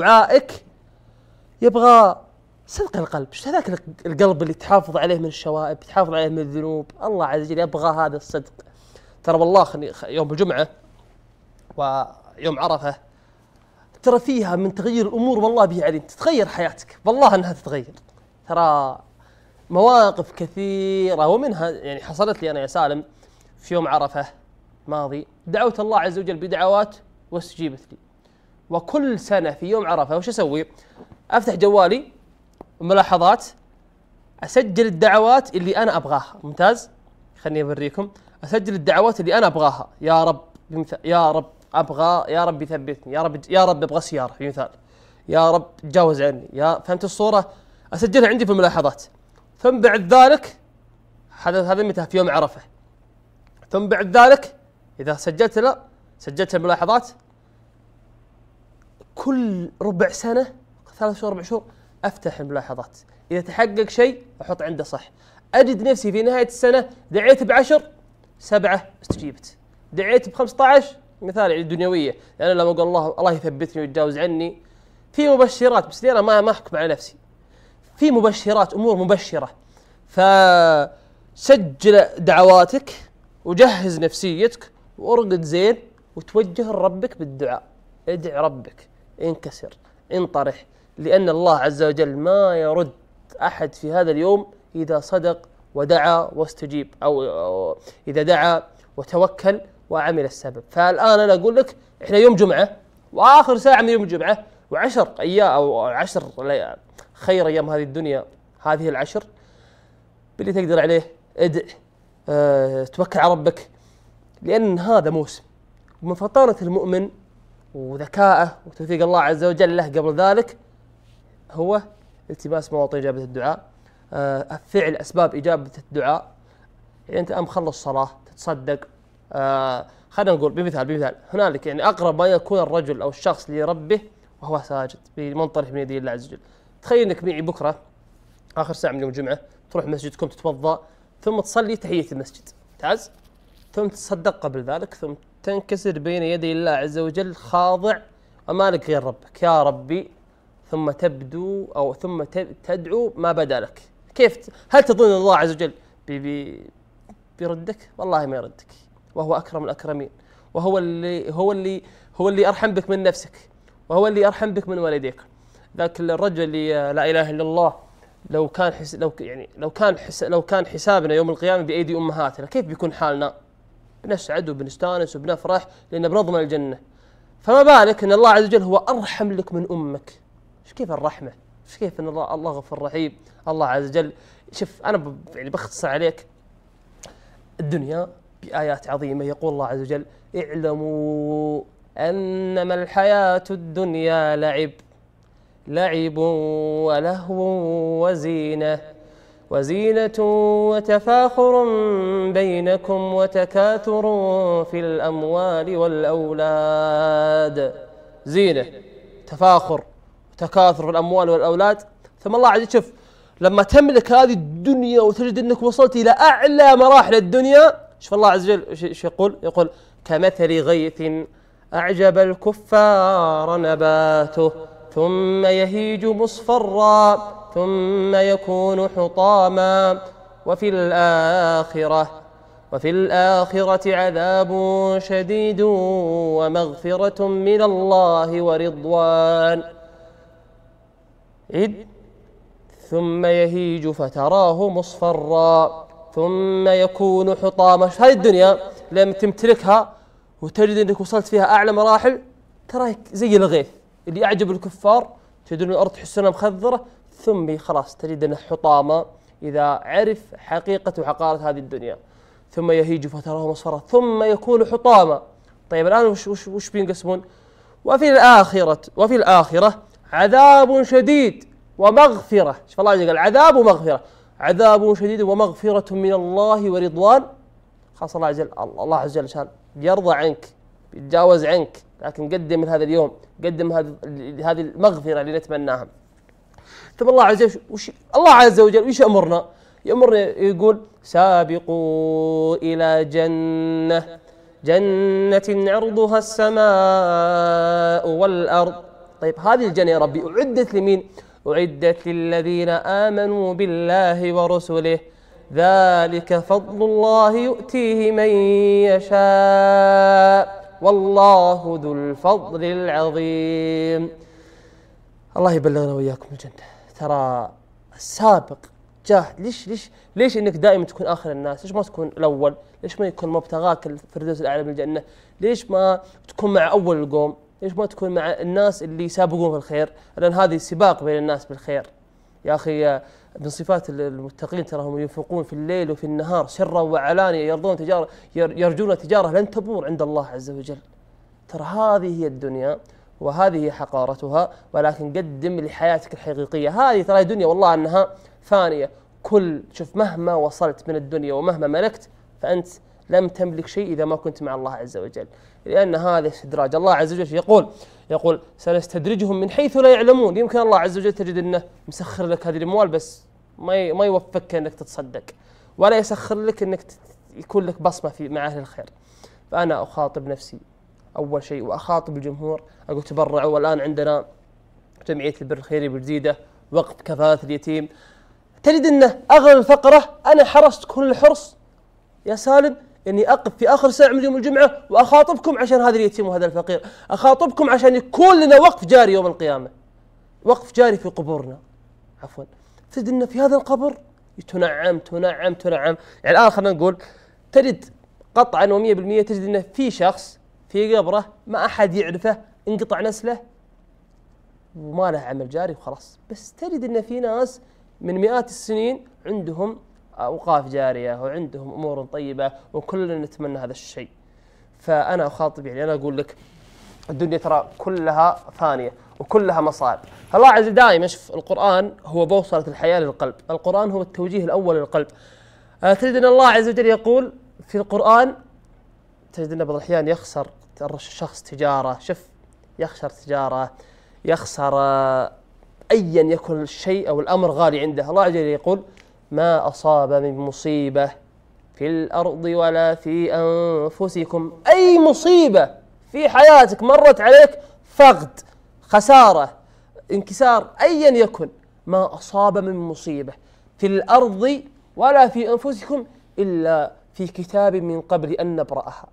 دعائك يبغى صدق القلب ايش هذاك القلب اللي تحافظ عليه من الشوائب تحافظ عليه من الذنوب الله عز وجل يبغى هذا الصدق ترى والله يوم الجمعة ويوم عرفة ترى فيها من تغيير الأمور والله به عليم تتغير حياتك والله أنها تتغير ترى مواقف كثيرة ومنها يعني حصلت لي أنا يا سالم في يوم عرفة ماضي دعوت الله عز وجل بدعوات واستجيبت لي وكل سنه في يوم عرفه وش اسوي؟ افتح جوالي ملاحظات اسجل الدعوات اللي انا ابغاها ممتاز؟ خليني اوريكم اسجل الدعوات اللي انا ابغاها يا رب يا رب ابغى يا رب يثبتني يا رب يا رب ابغى سياره في مثال يا رب تجاوز عني يا فهمت الصوره؟ اسجلها عندي في الملاحظات ثم بعد ذلك هذا هذا متى في يوم عرفه ثم بعد ذلك اذا سجلت لا سجلت الملاحظات كل ربع سنه ثلاث شهور اربع شهور افتح الملاحظات اذا تحقق شيء احط عنده صح اجد نفسي في نهايه السنه دعيت بعشر سبعه استجيبت دعيت ب 15 مثال الدنيويه يعني لان لما اقول الله الله يثبتني ويتجاوز عني في مبشرات بس انا ما ما احكم على نفسي في مبشرات امور مبشره فسجل دعواتك وجهز نفسيتك وارقد زين وتوجه لربك بالدعاء ادع ربك انكسر انطرح لأن الله عز وجل ما يرد أحد في هذا اليوم إذا صدق ودعا واستجيب أو إذا دعا وتوكل وعمل السبب فالآن أنا أقول لك إحنا يوم جمعة وآخر ساعة من يوم الجمعة وعشر أيام أو عشر خير أيام هذه الدنيا هذه العشر باللي تقدر عليه ادع أه توكل على ربك لأن هذا موسم ومن فطانة المؤمن وذكائه وتوفيق الله عز وجل له قبل ذلك هو التباس مواطن إجابة الدعاء آه، فعل أسباب إجابة الدعاء يعني أنت أم خلص صلاة تتصدق آه، خلينا نقول بمثال بمثال هنالك يعني أقرب ما يكون الرجل أو الشخص لربه وهو ساجد بمنطلق من يدي الله عز وجل تخيل أنك معي بكرة آخر ساعة من يوم الجمعة تروح مسجدكم تتوضأ ثم تصلي تحية المسجد ممتاز ثم تتصدق قبل ذلك ثم تنكسر بين يدي الله عز وجل خاضع امالك غير ربك يا ربي ثم تبدو او ثم تدعو ما بدا لك كيف هل تظن الله عز وجل بي بي بيردك والله ما يردك وهو اكرم الاكرمين وهو اللي هو اللي هو اللي ارحم بك من نفسك وهو اللي ارحم بك من والديك ذاك الرجل اللي لا اله الا الله لو كان حس لو يعني لو كان حس لو كان حسابنا يوم القيامه بايدي امهاتنا كيف بيكون حالنا؟ بنسعد وبنستانس وبنفرح لأن بنضمن الجنة فما بالك أن الله عز وجل هو أرحم لك من أمك إيش كيف الرحمة إيش كيف أن الله, الله غفور رحيم الله عز وجل شوف أنا يعني بختصر عليك الدنيا بآيات عظيمة يقول الله عز وجل اعلموا أنما الحياة الدنيا لعب لعب ولهو وزينه وزينة وتفاخر بينكم وتكاثر في الأموال والأولاد زينة تفاخر وتكاثر في الأموال والأولاد ثم الله عز وجل شوف لما تملك هذه الدنيا وتجد أنك وصلت إلى أعلى مراحل الدنيا شوف الله عز وجل ايش يقول؟ يقول كمثل غيث أعجب الكفار نباته ثم يهيج مصفرا ثم يكون حطاما وفي الآخرة وفي الآخرة عذاب شديد ومغفرة من الله ورضوان إذ ثم يهيج فتراه مصفرا ثم يكون حطاما هذه الدنيا لما تمتلكها وتجد انك وصلت فيها اعلى مراحل تراك زي الغيث اللي اعجب الكفار تجدون الارض أنها مخذره ثم خلاص تجد أنه حطامة إذا عرف حقيقة وحقارة هذه الدنيا ثم يهيج فتراه مصفره ثم يكون حطاما طيب الآن وش, وش, وش بينقسمون وفي الآخرة وفي الآخرة عذاب شديد ومغفرة شوف الله قال عذاب ومغفرة عذاب شديد ومغفرة من الله ورضوان خلاص الله عز وجل الله عز وجل شان يرضى عنك يتجاوز عنك لكن قدم من هذا اليوم قدم هذه المغفرة اللي نتمناها طيب الله عز وجل وش الله عز وجل وش امرنا؟ يامرنا يقول سابقوا الى جنه جنه عرضها السماء والارض طيب هذه الجنه يا ربي اعدت لمين؟ اعدت للذين امنوا بالله ورسله ذلك فضل الله يؤتيه من يشاء والله ذو الفضل العظيم الله يبلغنا واياكم الجنه ترى السابق جاه ليش ليش ليش انك دائما تكون اخر الناس؟ ليش ما تكون الاول؟ ليش ما يكون مبتغاك الفردوس الاعلى من الجنه؟ ليش ما تكون مع اول القوم؟ ليش ما تكون مع الناس اللي يسابقون في الخير؟ لان هذه سباق بين الناس بالخير. يا اخي من صفات المتقين ترى هم ينفقون في الليل وفي النهار سرا وعلانيه يرضون تجاره يرجون تجاره لن تبور عند الله عز وجل. ترى هذه هي الدنيا وهذه حقارتها ولكن قدم لحياتك الحقيقية هذه ترى دنيا والله أنها فانية كل شوف مهما وصلت من الدنيا ومهما ملكت فأنت لم تملك شيء إذا ما كنت مع الله عز وجل لأن هذا استدراج الله عز وجل يقول يقول سنستدرجهم من حيث لا يعلمون يمكن الله عز وجل تجد أنه مسخر لك هذه الأموال بس ما ما يوفقك أنك تتصدق ولا يسخر لك أنك يكون لك بصمة في مع أهل الخير فأنا أخاطب نفسي اول شيء واخاطب الجمهور اقول تبرعوا والان عندنا جمعيه البر الخيري بالجديده وقت كفاله اليتيم تجد انه اغلب الفقره انا حرصت كل الحرص يا سالم اني اقف في اخر ساعه من يوم الجمعه واخاطبكم عشان هذا اليتيم وهذا الفقير، اخاطبكم عشان يكون لنا وقف جاري يوم القيامه. وقف جاري في قبورنا. عفوا. تجد انه في هذا القبر تنعم تنعم تنعم، يعني الان خلينا نقول تجد قطعا و100% تجد انه في شخص في قبره ما أحد يعرفه انقطع نسله وما له عمل جاري وخلاص بس تجد أن في ناس من مئات السنين عندهم أوقاف جارية وعندهم أمور طيبة وكلنا نتمنى هذا الشيء فأنا أخاطب يعني أنا أقول لك الدنيا ترى كلها ثانية وكلها مصائب الله عز دائما شوف القرآن هو بوصلة الحياة للقلب القرآن هو التوجيه الأول للقلب تجد أن الله عز وجل يقول في القرآن تجد انه بعض الاحيان يخسر الشخص تجاره شف يخسر تجاره يخسر آه، ايا يكن الشيء او الامر غالي عنده الله عز وجل يقول ما اصاب من مصيبه في الارض ولا في انفسكم اي مصيبه في حياتك مرت عليك فقد خساره انكسار ايا يكن ما اصاب من مصيبه في الارض ولا في انفسكم الا في كتاب من قبل ان نبراها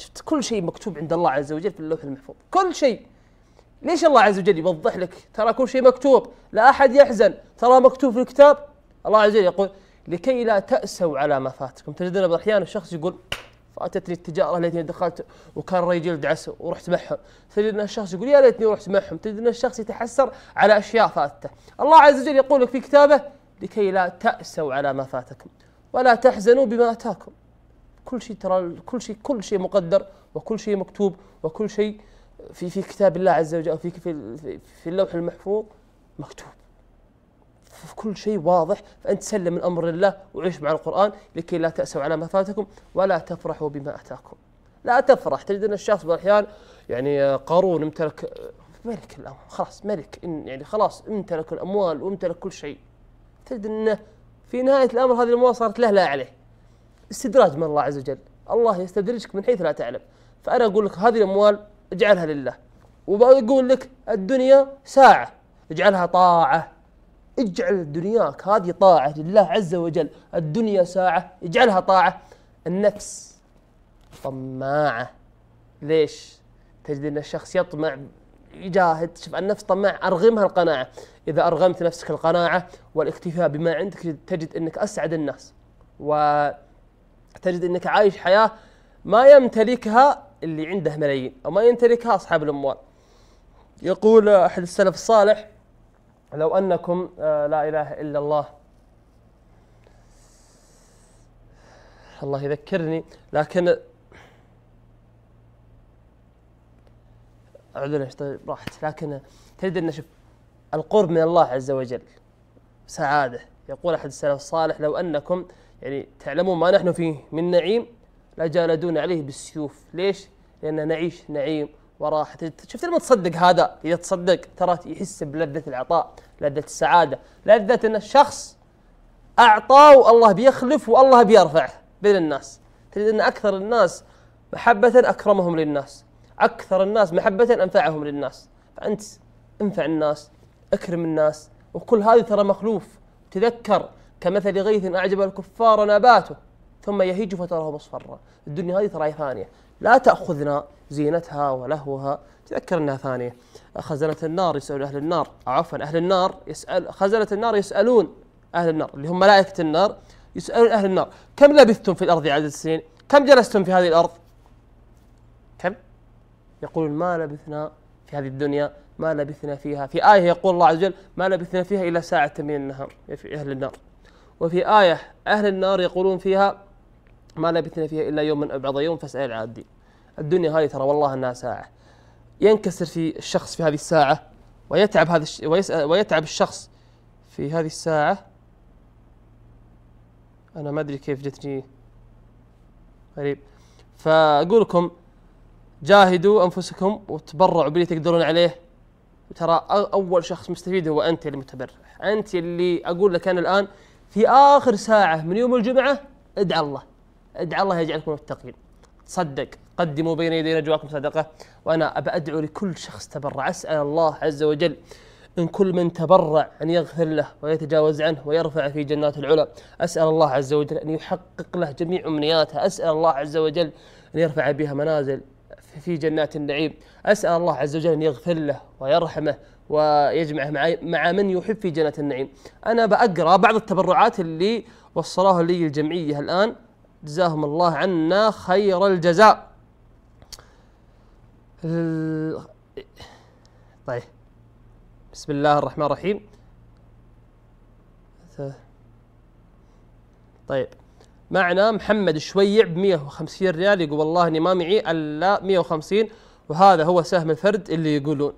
شفت كل شيء مكتوب عند الله عز وجل في اللوح المحفوظ كل شيء ليش الله عز وجل يوضح لك ترى كل شيء مكتوب لا أحد يحزن ترى مكتوب في الكتاب الله عز وجل يقول لكي لا تأسوا على ما فاتكم تجدون بعض الأحيان الشخص يقول فاتتني التجاره ليتني دخلت وكان رجل دعس ورحت معهم تجد ان الشخص يقول يا ليتني رحت معهم تجد ان الشخص يتحسر على اشياء فاتته الله عز وجل يقول لك في كتابه لكي لا تاسوا على ما فاتكم ولا تحزنوا بما اتاكم كل شيء ترى كل شيء كل شيء مقدر وكل شيء مكتوب وكل شيء في في كتاب الله عز وجل في في في اللوح المحفوظ مكتوب فكل شيء واضح فانت سلم الامر لله وعيش مع القران لكي لا تاسوا على ما فاتكم ولا تفرحوا بما اتاكم لا تفرح تجد ان الشخص بعض الاحيان يعني آه، قارون امتلك آه، ملك الامر خلاص ملك يعني خلاص امتلك الاموال وامتلك كل شيء تجد انه في نهايه الامر هذه الاموال صارت له لا عليه استدراج من الله عز وجل الله يستدرجك من حيث لا تعلم فأنا أقول لك هذه الأموال اجعلها لله وبقول لك الدنيا ساعة اجعلها طاعة اجعل دنياك هذه طاعة لله عز وجل الدنيا ساعة اجعلها طاعة النفس طماعة ليش تجد أن الشخص يطمع يجاهد شوف النفس طماع أرغمها القناعة إذا أرغمت نفسك القناعة والاكتفاء بما عندك تجد أنك أسعد الناس و تجد انك عايش حياه ما يمتلكها اللي عنده ملايين او ما يمتلكها اصحاب الاموال. يقول احد السلف الصالح لو انكم آه، لا اله الا الله الله يذكرني لكن اعذر طيب راحت لكن تجد ان شوف القرب من الله عز وجل سعاده يقول احد السلف الصالح لو انكم يعني تعلمون ما نحن فيه من نعيم جالدون عليه بالسيوف ليش؟ لأن نعيش نعيم وراحة شفت لما تصدق هذا إذا تصدق ترى يحس بلذة العطاء لذة السعادة لذة أن الشخص أعطاه والله بيخلف والله بيرفعه بين الناس تجد أن أكثر الناس محبة أكرمهم للناس أكثر الناس محبة أنفعهم للناس فأنت انفع الناس اكرم الناس وكل هذه ترى مخلوف تذكر كمثل غيث أعجب الكفار نباته ثم يهيج فتراه مصفرا الدنيا هذه ترى ثانية لا تأخذنا زينتها ولهوها تذكر أنها ثانية خزنة النار يسأل أهل النار عفوا أهل النار يسأل خزنة النار يسألون أهل النار اللي هم ملائكة النار يسألون أهل النار كم لبثتم في الأرض عدد السنين كم جلستم في هذه الأرض كم يقولون ما لبثنا في هذه الدنيا ما لبثنا فيها في آية يقول الله عز وجل ما لبثنا فيها إلا ساعة من النهار في أهل النار وفي آية أهل النار يقولون فيها ما لبثنا فيها إلا يوما من بعض يوم فاسأل العادي الدنيا هذه ترى والله أنها ساعة ينكسر في الشخص في هذه الساعة ويتعب هذا الش... ويسأل... ويتعب الشخص في هذه الساعة أنا ما أدري كيف جتني غريب فأقول لكم جاهدوا أنفسكم وتبرعوا باللي تقدرون عليه ترى أول شخص مستفيد هو أنت المتبرع أنت اللي أقول لك أنا الآن في آخر ساعة من يوم الجمعة ادعى الله ادعى الله يجعلكم متقين تصدق قدموا بين يدي نجواكم صدقة وأنا أبى أدعو لكل شخص تبرع أسأل الله عز وجل إن كل من تبرع أن يغفر له ويتجاوز عنه ويرفع في جنات العلا أسأل الله عز وجل أن يحقق له جميع أمنياته أسأل الله عز وجل أن يرفع بها منازل في جنات النعيم أسأل الله عز وجل أن يغفر له ويرحمه ويجمعه مع, مع من يحب في جنات النعيم أنا بأقرأ بعض التبرعات اللي وصلها لي الجمعية الآن جزاهم الله عنا خير الجزاء طيب بسم الله الرحمن الرحيم طيب معنا محمد شويع ب 150 ريال يقول والله اني ما معي الا 150 وهذا هو سهم الفرد اللي يقولون